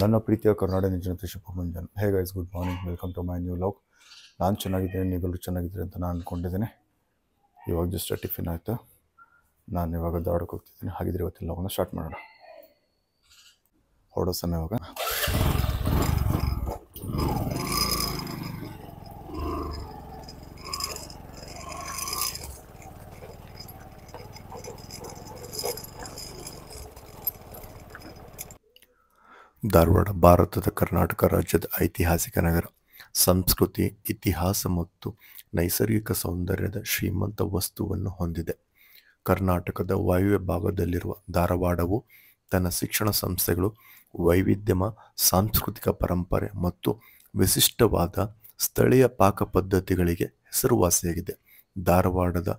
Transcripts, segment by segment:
ನನ್ನ ಪ್ರೀತಿಯ ಕರ್ನಾಟಕ ಜನತೆ ಶುಭಮಂಜನ್ hey guys good morning welcome to my new vlog ನಾನು ಚೆನ್ನಾಗಿದ್ದೇನೆ ನೀವೆಲ್ಲರೂ ಚೆನ್ನಾಗಿದ್ದೀರಿ ಅಂತ ನಾನು ಅಂದ್ಕೊಂಡಿದ್ದೀನಿ ಇವಾಗ ಜಸ್ಟ್ ಟಿಫಿನ್ ಆಯಿತು ನಾನು ಇವಾಗ ದಾಡಕ್ಕೆ ಹೋಗ್ತಿದ್ದೀನಿ ಹಾಗಿದ್ರೆ ಇವತ್ತಿನ ಒಂದು ಸ್ಟಾರ್ಟ್ ಮಾಡೋಣ ಹೊರಡೋ ಇವಾಗ ಧಾರವಾಡ ಭಾರತದ ಕರ್ನಾಟಕ ರಾಜ್ಯದ ಐತಿಹಾಸಿಕ ನಗರ ಸಂಸ್ಕೃತಿ ಇತಿಹಾಸ ಮತ್ತು ನೈಸರ್ಗಿಕ ಸೌಂದರ್ಯದ ಶ್ರೀಮಂತ ವಸ್ತುವನ್ನು ಹೊಂದಿದೆ ಕರ್ನಾಟಕದ ವಾಯುವ್ಯ ಭಾಗದಲ್ಲಿರುವ ಧಾರವಾಡವು ತನ್ನ ಶಿಕ್ಷಣ ಸಂಸ್ಥೆಗಳು ವೈವಿಧ್ಯಮ ಸಾಂಸ್ಕೃತಿಕ ಪರಂಪರೆ ಮತ್ತು ವಿಶಿಷ್ಟವಾದ ಸ್ಥಳೀಯ ಪಾಕ ಪದ್ಧತಿಗಳಿಗೆ ಹೆಸರುವಾಸಿಯಾಗಿದೆ ಧಾರವಾಡದ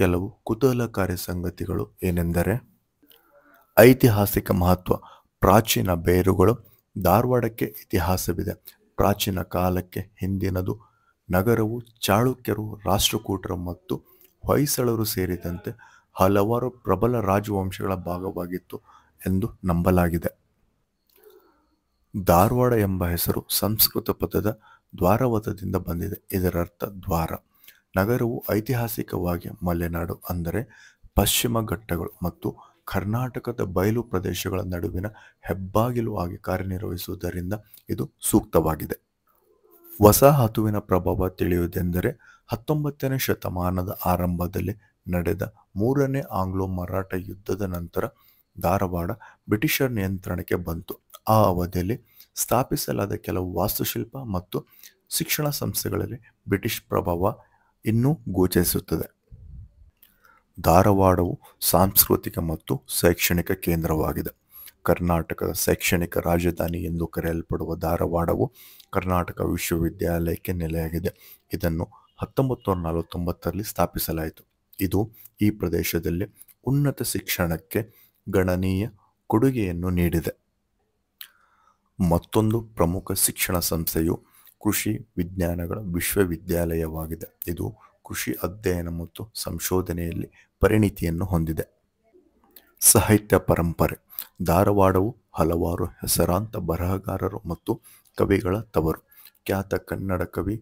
ಕೆಲವು ಕುತೂಹಲಕಾರಿ ಸಂಗತಿಗಳು ಏನೆಂದರೆ ಐತಿಹಾಸಿಕ ಮಹತ್ವ ಪ್ರಾಚೀನ ಬೇರುಗಳು ಧಾರವಾಡಕ್ಕೆ ಇತಿಹಾಸವಿದೆ ಪ್ರಾಚೀನ ಕಾಲಕ್ಕೆ ಹಿಂದಿನದು ನಗರವು ಚಾಳುಕ್ಯರು ರಾಷ್ಟ್ರಕೂಟರು ಮತ್ತು ಹೊಯ್ಸಳರು ಸೇರಿದಂತೆ ಹಲವಾರು ಪ್ರಬಲ ರಾಜವಂಶಗಳ ಭಾಗವಾಗಿತ್ತು ಎಂದು ನಂಬಲಾಗಿದೆ ಧಾರವಾಡ ಎಂಬ ಹೆಸರು ಸಂಸ್ಕೃತ ಪದದ ದ್ವಾರವತದಿಂದ ಬಂದಿದೆ ಇದರರ್ಥ ದ್ವಾರ ನಗರವು ಐತಿಹಾಸಿಕವಾಗಿ ಮಲೆನಾಡು ಅಂದರೆ ಪಶ್ಚಿಮ ಘಟ್ಟಗಳು ಮತ್ತು ಕರ್ನಾಟಕದ ಬಯಲು ಪ್ರದೇಶಗಳ ನಡುವಿನ ಹೆಬ್ಬಾಗಿಲು ಆಗಿ ಕಾರ್ಯನಿರ್ವಹಿಸುವುದರಿಂದ ಇದು ಸೂಕ್ತವಾಗಿದೆ ವಸಾಹತುವಿನ ಪ್ರಭಾವ ತಿಳಿಯುವುದೆಂದರೆ ಹತ್ತೊಂಬತ್ತನೇ ಶತಮಾನದ ಆರಂಭದಲ್ಲಿ ನಡೆದ ಮೂರನೇ ಆಂಗ್ಲೋ ಮರಾಠ ಯುದ್ಧದ ನಂತರ ಧಾರವಾಡ ಬ್ರಿಟಿಷರ್ ನಿಯಂತ್ರಣಕ್ಕೆ ಬಂತು ಆ ಅವಧಿಯಲ್ಲಿ ಸ್ಥಾಪಿಸಲಾದ ಕೆಲವು ವಾಸ್ತುಶಿಲ್ಪ ಮತ್ತು ಶಿಕ್ಷಣ ಸಂಸ್ಥೆಗಳಲ್ಲಿ ಬ್ರಿಟಿಷ್ ಪ್ರಭಾವ ಇನ್ನೂ ಗೋಚರಿಸುತ್ತದೆ ಧಾರವಾಡವು ಸಾಂಸ್ಕೃತಿಕ ಮತ್ತು ಶೈಕ್ಷಣಿಕ ಕೇಂದ್ರವಾಗಿದೆ ಕರ್ನಾಟಕದ ಶೈಕ್ಷಣಿಕ ರಾಜಧಾನಿ ಎಂದು ಕರೆಯಲ್ಪಡುವ ಧಾರವಾಡವು ಕರ್ನಾಟಕ ವಿಶ್ವವಿದ್ಯಾಲಯಕ್ಕೆ ನೆಲೆಯಾಗಿದೆ ಇದನ್ನು ಹತ್ತೊಂಬತ್ತು ನೂರ ನಲವತ್ತೊಂಬತ್ತರಲ್ಲಿ ಸ್ಥಾಪಿಸಲಾಯಿತು ಇದು ಈ ಪ್ರದೇಶದಲ್ಲಿ ಉನ್ನತ ಶಿಕ್ಷಣಕ್ಕೆ ಗಣನೀಯ ಕೊಡುಗೆಯನ್ನು ನೀಡಿದೆ ಮತ್ತೊಂದು ಪ್ರಮುಖ ಶಿಕ್ಷಣ ಸಂಸ್ಥೆಯು ಕೃಷಿ ವಿಜ್ಞಾನಗಳ ವಿಶ್ವವಿದ್ಯಾಲಯವಾಗಿದೆ ಇದು ಕೃಷಿ ಅಧ್ಯಯನ ಮತ್ತು ಸಂಶೋಧನೆಯಲ್ಲಿ ಪರಿಣಿತಿಯನ್ನು ಹೊಂದಿದೆ ಸಾಹಿತ್ಯ ಪರಂಪರೆ ಧಾರವಾಡವು ಹಲವಾರು ಹೆಸರಾಂತ ಬರಹಗಾರರು ಮತ್ತು ಕವಿಗಳ ತವರು ಖ್ಯಾತ ಕನ್ನಡ ಕವಿ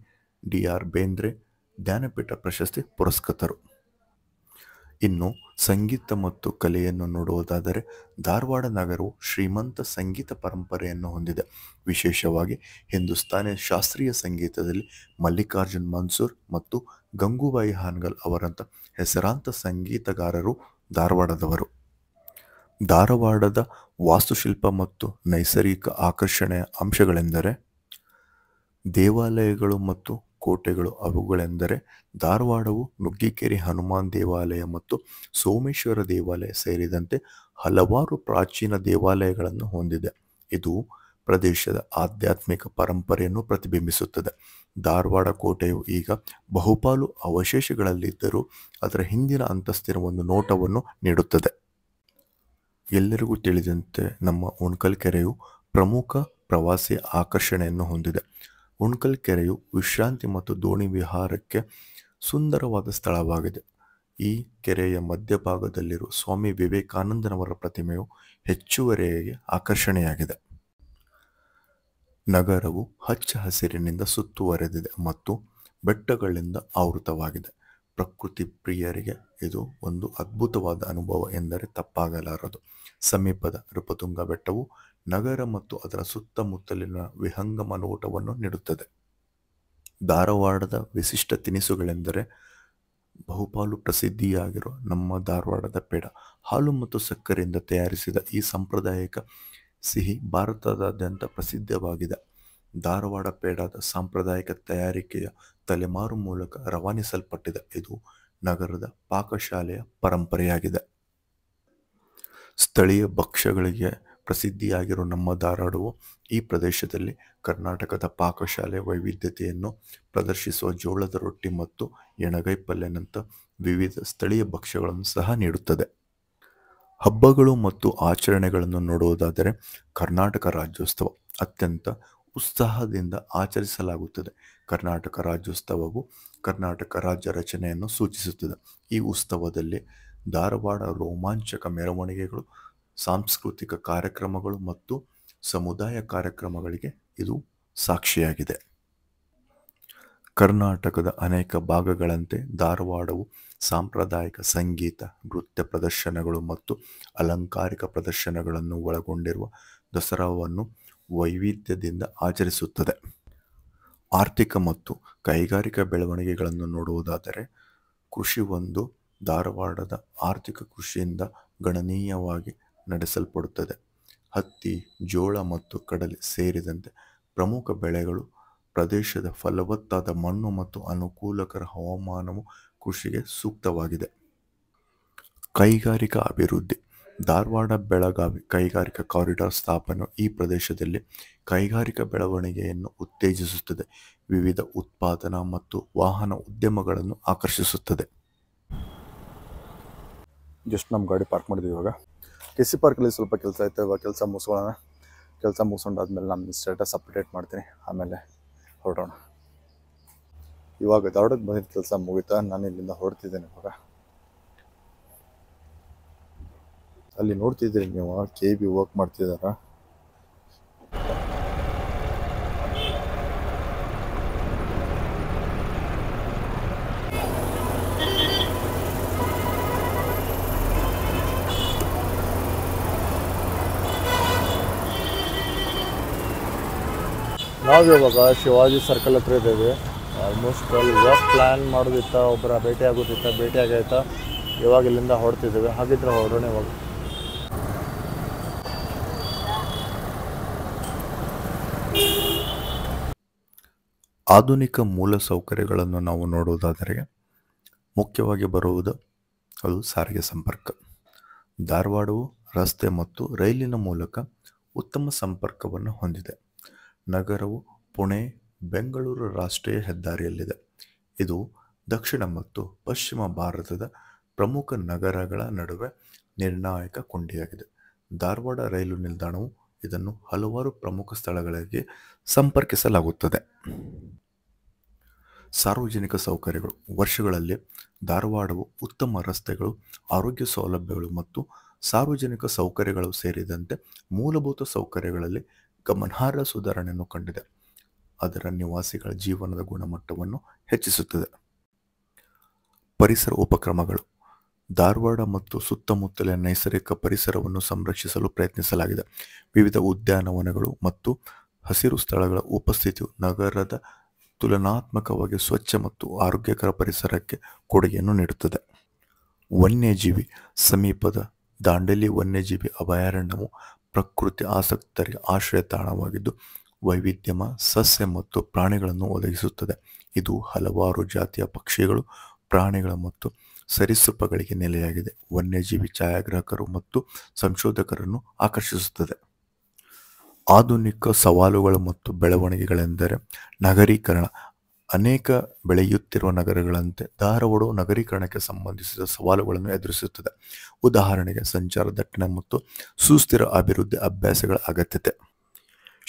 ಡಿ ಆರ್ ಬೇಂದ್ರೆ ಜ್ಞಾನಪೀಠ ಪ್ರಶಸ್ತಿ ಪುರಸ್ಕೃತರು ಇನ್ನು ಸಂಗೀತ ಮತ್ತು ಕಲೆಯನ್ನು ನೋಡುವುದಾದರೆ ಧಾರವಾಡ ನಗರವು ಶ್ರೀಮಂತ ಸಂಗೀತ ಪರಂಪರೆಯನ್ನು ಹೊಂದಿದೆ ವಿಶೇಷವಾಗಿ ಹಿಂದೂಸ್ತಾನಿ ಶಾಸ್ತ್ರೀಯ ಸಂಗೀತದಲ್ಲಿ ಮಲ್ಲಿಕಾರ್ಜುನ್ ಮನ್ಸೂರ್ ಮತ್ತು ಗಂಗೂಬಾಯಿ ಹಾನ್ಗಲ್ ಅವರಂಥ ಹೆಸರಾಂತ ಸಂಗೀತಗಾರರು ಧಾರವಾಡದವರು ಧಾರವಾಡದ ವಾಸ್ತುಶಿಲ್ಪ ಮತ್ತು ನೈಸರ್ಗಿಕ ಆಕರ್ಷಣೆಯ ಅಂಶಗಳೆಂದರೆ ದೇವಾಲಯಗಳು ಮತ್ತು ಕೋಟೆಗಳು ಅವುಗಳೆಂದರೆ ಧಾರವಾಡವು ನುಗ್ಗಿಕೇರಿ ಹನುಮಾನ್ ದೇವಾಲಯ ಮತ್ತು ಸೋಮೇಶ್ವರ ದೇವಾಲಯ ಸೇರಿದಂತೆ ಹಲವಾರು ಪ್ರಾಚೀನ ದೇವಾಲಯಗಳನ್ನು ಹೊಂದಿದೆ ಇದು ಪ್ರದೇಶದ ಆಧ್ಯಾತ್ಮಿಕ ಪರಂಪರೆಯನ್ನು ಪ್ರತಿಬಿಂಬಿಸುತ್ತದೆ ಧಾರವಾಡ ಕೋಟೆಯು ಈಗ ಬಹುಪಾಲು ಅವಶೇಷಗಳಲ್ಲಿದ್ದರೂ ಅದರ ಹಿಂದಿನ ಅಂತಸ್ತಿನ ಒಂದು ನೋಟವನ್ನು ನೀಡುತ್ತದೆ ಎಲ್ಲರಿಗೂ ತಿಳಿದಂತೆ ನಮ್ಮ ಉಣ್ಕಲ್ ಕೆರೆಯು ಪ್ರಮುಖ ಪ್ರವಾಸಿ ಆಕರ್ಷಣೆಯನ್ನು ಹೊಂದಿದೆ ಉಣ್ಕಲ್ ಕೆರೆಯು ವಿಶ್ರಾಂತಿ ಮತ್ತು ದೋಣಿ ವಿಹಾರಕ್ಕೆ ಸುಂದರವಾದ ಸ್ಥಳವಾಗಿದೆ ಈ ಕೆರೆಯ ಮಧ್ಯಭಾಗದಲ್ಲಿರುವ ಸ್ವಾಮಿ ವಿವೇಕಾನಂದನವರ ಪ್ರತಿಮೆಯು ಹೆಚ್ಚುವರಿಯಾಗಿ ಆಕರ್ಷಣೆಯಾಗಿದೆ ನಗರವು ಹಚ್ಚ ಹಸಿರಿನಿಂದ ಸುತ್ತುವರೆದಿದೆ ಮತ್ತು ಬೆಟ್ಟಗಳಿಂದ ಆವೃತವಾಗಿದೆ ಪ್ರಕೃತಿ ಪ್ರಿಯರಿಗೆ ಇದು ಒಂದು ಅದ್ಭುತವಾದ ಅನುಭವ ಎಂದರೆ ತಪ್ಪಾಗಲಾರದು ಸಮೀಪದ ರೂಪತುಂಗ ಬೆಟ್ಟವು ನಗರ ಮತ್ತು ಅದರ ಸುತ್ತಮುತ್ತಲಿನ ವಿಹಂಗಮ ನೋಟವನ್ನು ನೀಡುತ್ತದೆ ಧಾರವಾಡದ ವಿಶಿಷ್ಟ ತಿನಿಸುಗಳೆಂದರೆ ಬಹುಪಾಲು ಪ್ರಸಿದ್ಧಿಯಾಗಿರುವ ನಮ್ಮ ಧಾರವಾಡದ ಪೇಡ ಹಾಲು ಮತ್ತು ಸಕ್ಕರೆಯಿಂದ ತಯಾರಿಸಿದ ಈ ಸಾಂಪ್ರದಾಯಿಕ ಸಿಹಿ ಭಾರತದಾದ್ಯಂತ ಪ್ರಸಿದ್ಧವಾಗಿದೆ ಧಾರವಾಡ ಪೇಡಾದ ಸಾಂಪ್ರದಾಯಿಕ ತಯಾರಿಕೆಯ ತಲೆಮಾರು ಮೂಲಕ ರವಾನಿಸಲ್ಪಟ್ಟಿದೆ ಇದು ನಗರದ ಪಾಕಶಾಲೆಯ ಪರಂಪರೆಯಾಗಿದೆ ಸ್ಥಳೀಯ ಭಕ್ಷ್ಯಗಳಿಗೆ ಪ್ರಸಿದ್ಧಿಯಾಗಿರುವ ನಮ್ಮ ಧಾರವಾಡವು ಈ ಪ್ರದೇಶದಲ್ಲಿ ಕರ್ನಾಟಕದ ಪಾಕಶಾಲೆ ವೈವಿಧ್ಯತೆಯನ್ನು ಪ್ರದರ್ಶಿಸುವ ಜೋಳದ ರೊಟ್ಟಿ ಮತ್ತು ಎಣಗೈ ಪಲ್ಯನಂತ ವಿವಿಧ ಸ್ಥಳೀಯ ಭಕ್ಷ್ಯಗಳನ್ನು ಸಹ ನೀಡುತ್ತದೆ ಹಬ್ಬಗಳು ಮತ್ತು ಆಚರಣೆಗಳನ್ನು ನೋಡುವುದಾದರೆ ಕರ್ನಾಟಕ ರಾಜ್ಯೋತ್ಸವ ಅತ್ಯಂತ ಉತ್ಸಾಹದಿಂದ ಆಚರಿಸಲಾಗುತ್ತದೆ ಕರ್ನಾಟಕ ರಾಜ್ಯೋತ್ಸವವು ಕರ್ನಾಟಕ ರಾಜ್ಯ ರಚನೆಯನ್ನು ಸೂಚಿಸುತ್ತದೆ ಈ ಉತ್ಸವದಲ್ಲಿ ಧಾರವಾಡ ರೋಮಾಂಚಕ ಮೆರವಣಿಗೆಗಳು ಸಾಂಸ್ಕೃತಿಕ ಕಾರ್ಯಕ್ರಮಗಳು ಮತ್ತು ಸಮುದಾಯ ಕಾರ್ಯಕ್ರಮಗಳಿಗೆ ಇದು ಸಾಕ್ಷಿಯಾಗಿದೆ ಕರ್ನಾಟಕದ ಅನೇಕ ಭಾಗಗಳಂತೆ ಧಾರವಾಡವು ಸಾಂಪ್ರದಾಯಿಕ ಸಂಗೀತ ನೃತ್ಯ ಪ್ರದರ್ಶನಗಳು ಮತ್ತು ಅಲಂಕಾರಿಕ ಪ್ರದರ್ಶನಗಳನ್ನು ಒಳಗೊಂಡಿರುವ ದಸರಾವನ್ನು ವೈವಿಧ್ಯದಿಂದ ಆಚರಿಸುತ್ತದೆ ಆರ್ಥಿಕ ಮತ್ತು ಕೈಗಾರಿಕಾ ಬೆಳವಣಿಗೆಗಳನ್ನು ನೋಡುವುದಾದರೆ ಕೃಷಿ ಒಂದು ಧಾರವಾಡದ ಆರ್ಥಿಕ ಕೃಷಿಯಿಂದ ಗಣನೀಯವಾಗಿ ನಡೆಸಲ್ಪಡುತ್ತದೆ ಹತ್ತಿ ಜೋಳ ಮತ್ತು ಕಡಲೆ ಸೇರಿದಂತೆ ಪ್ರಮುಖ ಬೆಳೆಗಳು ಪ್ರದೇಶದ ಫಲವತ್ತಾದ ಮಣ್ಣು ಮತ್ತು ಅನುಕೂಲಕರ ಹವಾಮಾನವು ಕೃಷಿಗೆ ಸೂಕ್ತವಾಗಿದೆ ಕೈಗಾರಿಕಾ ಅಭಿವೃದ್ಧಿ ಧಾರವಾಡ ಬೆಳಗಾವಿ ಕೈಗಾರಿಕಾ ಕಾರಿಡಾರ್ ಸ್ಥಾಪನೆ ಈ ಪ್ರದೇಶದಲ್ಲಿ ಕೈಗಾರಿಕಾ ಬೆಳವಣಿಗೆಯನ್ನು ಉತ್ತೇಜಿಸುತ್ತದೆ ವಿವಿಧ ಉತ್ಪಾದನಾ ಮತ್ತು ವಾಹನ ಉದ್ಯಮಗಳನ್ನು ಆಕರ್ಷಿಸುತ್ತದೆ ಜಸ್ಟ್ ನಮ್ಮ ಗಾಡಿ ಪಾರ್ಕ್ ಮಾಡಿದ್ವಿ ಇವಾಗ ಕೆ ಸಿ ಪಾರ್ಕಲ್ಲಿ ಸ್ವಲ್ಪ ಕೆಲಸ ಆಯ್ತು ಇವಾಗ ಕೆಲಸ ಮುಗಿಸ್ಕೊಳ್ಳೋಣ ಕೆಲಸ ಮುಗಿಸ್ಕೊಂಡಾದ್ಮೇಲೆ ನಾನು ಸ್ಟೇಟಸ್ ಅಪ್ಡೇಟ್ ಮಾಡ್ತೀನಿ ಆಮೇಲೆ ಹೊರಡೋಣ ಇವಾಗ ಧಾರವಾಡಕ್ಕೆ ಬಂದಿದ್ದ ಕೆಲಸ ಮುಗಿತಾ ನಾನು ಇಲ್ಲಿಂದ ಹೊರಡ್ತಿದ್ದೇನೆ ಇವಾಗ ಅಲ್ಲಿ ನೋಡ್ತಿದ್ರಿ ನೀವು ಕೆ ಬಿ ವರ್ಕ್ ಮಾಡ್ತಿದಾರ ನಾವು ಇವಾಗ ಶಿವಾಜಿ ಸರ್ಕಲ್ ಹತ್ರ ಇದ್ದೇವೆ ಆಲ್ಮೋಸ್ಟ್ ಅಲ್ಲಿ ವಾಕ್ ಪ್ಲ್ಯಾನ್ ಮಾಡೋದಿತ್ತ ಒಬ್ಬರ ಭೇಟಿ ಆಗೋದಿತ್ತ ಭೇಟಿ ಆಗೈತಾ ಇವಾಗ ಇಲ್ಲಿಂದ ಹೊಡ್ತಿದ್ದೇವೆ ಹಾಗಿದ್ರೆ ಹೊರಡೋಣ ಇವಾಗ ಆಧುನಿಕ ಮೂಲಸೌಕರ್ಯಗಳನ್ನು ನಾವು ನೋಡುವುದಾದರೆ ಮುಖ್ಯವಾಗಿ ಬರುವುದು ಅದು ಸಾರಿಗೆ ಸಂಪರ್ಕ ಧಾರವಾಡವು ರಸ್ತೆ ಮತ್ತು ರೈಲಿನ ಮೂಲಕ ಉತ್ತಮ ಸಂಪರ್ಕವನ್ನು ಹೊಂದಿದೆ ನಗರವು ಪುಣೆ ಬೆಂಗಳೂರು ರಾಷ್ಟ್ರೀಯ ಹೆದ್ದಾರಿಯಲ್ಲಿದೆ ಇದು ದಕ್ಷಿಣ ಮತ್ತು ಪಶ್ಚಿಮ ಭಾರತದ ಪ್ರಮುಖ ನಗರಗಳ ನಡುವೆ ನಿರ್ಣಾಯಕ ಕೊಂಡಿಯಾಗಿದೆ ಧಾರವಾಡ ರೈಲು ನಿಲ್ದಾಣವು ಇದನ್ನು ಹಲವಾರು ಪ್ರಮುಖ ಸ್ಥಳಗಳಿಗೆ ಸಂಪರ್ಕಿಸಲಾಗುತ್ತದೆ ಸಾರ್ವಜನಿಕ ಸೌಕರ್ಯಗಳು ವರ್ಷಗಳಲ್ಲಿ ಧಾರವಾಡವು ಉತ್ತಮ ರಸ್ತೆಗಳು ಆರೋಗ್ಯ ಸೌಲಭ್ಯಗಳು ಮತ್ತು ಸಾರ್ವಜನಿಕ ಸೌಕರ್ಯಗಳು ಸೇರಿದಂತೆ ಮೂಲಭೂತ ಸೌಕರ್ಯಗಳಲ್ಲಿ ಗಮನಾರ್ಹ ಸುಧಾರಣೆಯನ್ನು ಕಂಡಿದೆ ಅದರ ನಿವಾಸಿಗಳ ಜೀವನದ ಗುಣಮಟ್ಟವನ್ನು ಹೆಚ್ಚಿಸುತ್ತದೆ ಪರಿಸರ ಉಪಕ್ರಮಗಳು ಧಾರವಾಡ ಮತ್ತು ಸುತ್ತಮುತ್ತಲಿನ ನೈಸರ್ಗಿಕ ಪರಿಸರವನ್ನು ಸಂರಕ್ಷಿಸಲು ಪ್ರಯತ್ನಿಸಲಾಗಿದೆ ವಿವಿಧ ಉದ್ಯಾನವನಗಳು ಮತ್ತು ಹಸಿರು ಸ್ಥಳಗಳ ಉಪಸ್ಥಿತಿಯು ನಗರದ ತುಲನಾತ್ಮಕವಾಗಿ ಸ್ವಚ್ಛ ಮತ್ತು ಆರೋಗ್ಯಕರ ಪರಿಸರಕ್ಕೆ ಕೊಡುಗೆಯನ್ನು ನೀಡುತ್ತದೆ ವನ್ಯಜೀವಿ ಸಮೀಪದ ದಾಂಡೇಲಿ ವನ್ಯಜೀವಿ ಅಭಯಾರಣ್ಯವು ಪ್ರಕೃತಿ ಆಸಕ್ತರಿಗೆ ಆಶ್ರಯ ತಾಣವಾಗಿದ್ದು ವೈವಿಧ್ಯಮ ಸಸ್ಯ ಮತ್ತು ಪ್ರಾಣಿಗಳನ್ನು ಒದಗಿಸುತ್ತದೆ ಇದು ಹಲವಾರು ಜಾತಿಯ ಪಕ್ಷಿಗಳು ಪ್ರಾಣಿಗಳ ಮತ್ತು ಸರಿಸೃಪಗಳಿಗೆ ನೆಲೆಯಾಗಿದೆ ವನ್ಯಜೀವಿ ಛಾಯಾಗ್ರಾಹಕರು ಮತ್ತು ಸಂಶೋಧಕರನ್ನು ಆಕರ್ಷಿಸುತ್ತದೆ ಆಧುನಿಕ ಸವಾಲುಗಳು ಮತ್ತು ಬೆಳವಣಿಗೆಗಳೆಂದರೆ ನಗರೀಕರಣ ಅನೇಕ ಬೆಳೆಯುತ್ತಿರುವ ನಗರಗಳಂತೆ ಧಾರವಾಡ ನಗರೀಕರಣಕ್ಕೆ ಸಂಬಂಧಿಸಿದ ಸವಾಲುಗಳನ್ನು ಎದುರಿಸುತ್ತದೆ ಉದಾಹರಣೆಗೆ ಸಂಚಾರ ದಟ್ಟಣೆ ಮತ್ತು ಸುಸ್ಥಿರ ಅಭಿವೃದ್ಧಿ ಅಭ್ಯಾಸಗಳ ಅಗತ್ಯತೆ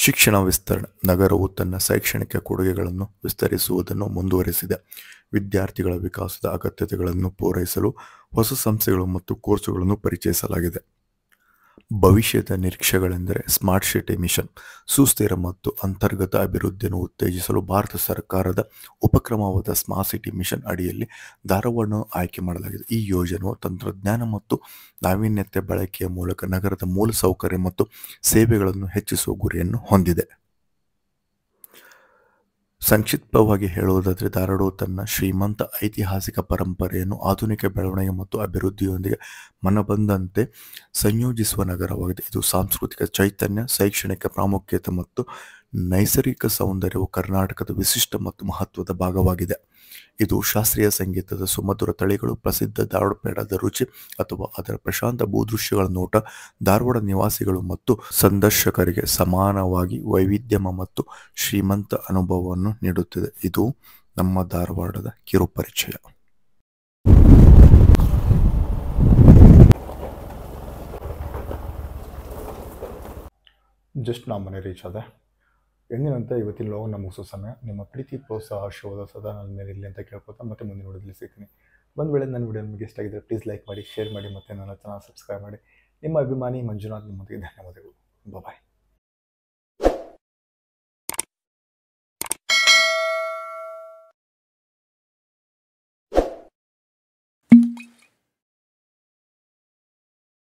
ಶಿಕ್ಷಣ ವಿಸ್ತರಣೆ ನಗರವು ತನ್ನ ಶೈಕ್ಷಣಿಕ ಕೊಡುಗೆಗಳನ್ನು ವಿಸ್ತರಿಸುವುದನ್ನು ಮುಂದುವರೆಸಿದೆ ವಿದ್ಯಾರ್ಥಿಗಳ ವಿಕಾಸದ ಅಗತ್ಯತೆಗಳನ್ನು ಪೂರೈಸಲು ಹೊಸ ಸಂಸ್ಥೆಗಳು ಮತ್ತು ಕೋರ್ಸುಗಳನ್ನು ಪರಿಚಯಿಸಲಾಗಿದೆ ಭವಿಷ್ಯದ ನಿರೀಕ್ಷೆಗಳೆಂದರೆ ಸ್ಮಾರ್ಟ್ ಸಿಟಿ ಮಿಷನ್ ಸುಸ್ಥಿರ ಮತ್ತು ಅಂತರ್ಗತ ಅಭಿವೃದ್ಧಿಯನ್ನು ಉತ್ತೇಜಿಸಲು ಭಾರತ ಸರ್ಕಾರದ ಉಪಕ್ರಮವಾದ ಸ್ಮಾರ್ಟ್ ಸಿಟಿ ಮಿಷನ್ ಅಡಿಯಲ್ಲಿ ಧಾರವಾಡವನ್ನು ಆಯ್ಕೆ ಮಾಡಲಾಗಿದೆ ಈ ಯೋಜನೆಯು ತಂತ್ರಜ್ಞಾನ ಮತ್ತು ನಾವೀನ್ಯತೆ ಬಳಕೆಯ ಮೂಲಕ ನಗರದ ಮೂಲಸೌಕರ್ಯ ಮತ್ತು ಸೇವೆಗಳನ್ನು ಹೆಚ್ಚಿಸುವ ಗುರಿಯನ್ನು ಹೊಂದಿದೆ ಸಂಕ್ಷಿಪ್ತವಾಗಿ ಹೇಳುವುದಾದರೆ ಧಾರಾಡೋ ತನ್ನ ಶ್ರೀಮಂತ ಐತಿಹಾಸಿಕ ಪರಂಪರೆಯನ್ನು ಆಧುನಿಕ ಬೆಳವಣಿಗೆ ಮತ್ತು ಅಭಿವೃದ್ಧಿಯೊಂದಿಗೆ ಮನಬಂದಂತೆ ಸಂಯೋಜಿಸುವ ನಗರವಾಗಿದೆ ಇದು ಸಾಂಸ್ಕೃತಿಕ ಚೈತನ್ಯ ಶೈಕ್ಷಣಿಕ ಪ್ರಾಮುಖ್ಯತೆ ಮತ್ತು ನೈಸರ್ಗಿಕ ಸೌಂದರ್ಯವು ಕರ್ನಾಟಕದ ವಿಶಿಷ್ಟ ಮತ್ತು ಮಹತ್ವದ ಭಾಗವಾಗಿದೆ ಇದು ಶಾಸ್ತ್ರೀಯ ಸಂಗೀತದ ಸುಮಧುರ ತಳಿಗಳು ಪ್ರಸಿದ್ಧ ಧಾರವಾಡಪೇಡದ ರುಚಿ ಅಥವಾ ಅದರ ಪ್ರಶಾಂತ ಭೂದೃಶ್ಯಗಳ ನೋಟ ಧಾರವಾಡ ನಿವಾಸಿಗಳು ಮತ್ತು ಸಂದರ್ಶಕರಿಗೆ ಸಮಾನವಾಗಿ ವೈವಿಧ್ಯಮ ಮತ್ತು ಶ್ರೀಮಂತ ಅನುಭವವನ್ನು ನೀಡುತ್ತಿದೆ ಇದು ನಮ್ಮ ಧಾರವಾಡದ ಕಿರುಪರಿಚಯ ಜಸ್ಟ್ ನಾ ಮನೆ ರೀಚ್ ಅದೇ ಎಂದಿನಂತೆ ಇವತ್ತಿನ ಲೋಗನ ಮುಗಿಸೋ ಸಮಯ ನಿಮ್ಮ ಪ್ರೀತಿ ಪ್ರೋತ್ಸಾಹ ಶೋಧ ಸದಾ ನನ್ನ ಮೇಲೆ ಇರಲಿ ಅಂತ ಕೇಳ್ಕೊತಾ ಮತ್ತೆ ಮುಂದಿನ ನೋಡೋದಲ್ಲಿ ಸಿಗ್ತೀನಿ ಒಂದು ವೇಳೆ ನನ್ನ ವಿಡಿಯೋ ನಿಮಗೆ ಇಷ್ಟ ಆಗಿದ್ದರೆ ಪ್ಲೀಸ್ ಲೈಕ್ ಮಾಡಿ ಶೇರ್ ಮಾಡಿ ಮತ್ತು ನನ್ನ ಚಾನಲ್ ಸಬ್ಸ್ಕ್ರೈಬ್ ಮಾಡಿ ನಿಮ್ಮ ಅಭಿಮಾನಿ ಮಂಜುನಾಥ್ ನಿಮ್ಮೊಂದಿಗೆ ಧನ್ಯವಾದಗಳು ಬಾಯ್